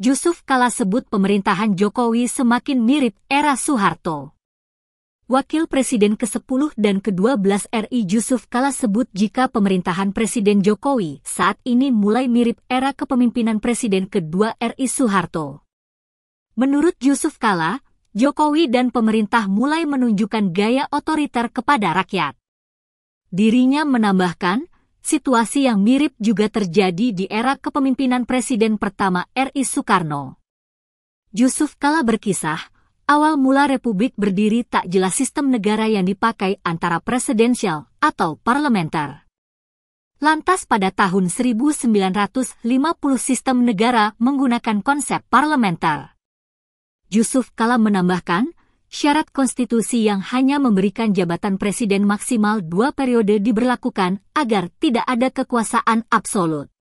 Yusuf Kala sebut pemerintahan Jokowi semakin mirip era Soeharto. Wakil Presiden ke-10 dan ke-12 RI Yusuf Kala sebut jika pemerintahan Presiden Jokowi saat ini mulai mirip era kepemimpinan Presiden ke-2 RI Soeharto. Menurut Yusuf Kala, Jokowi dan pemerintah mulai menunjukkan gaya otoriter kepada rakyat. Dirinya menambahkan, situasi yang mirip juga terjadi di era kepemimpinan Presiden pertama RI Soekarno. Yusuf Kala berkisah, awal mula Republik berdiri tak jelas sistem negara yang dipakai antara presidensial atau parlementer. Lantas pada tahun 1950 sistem negara menggunakan konsep parlementer. Yusuf Kala menambahkan, syarat konstitusi yang hanya memberikan jabatan presiden maksimal dua periode diberlakukan agar tidak ada kekuasaan absolut.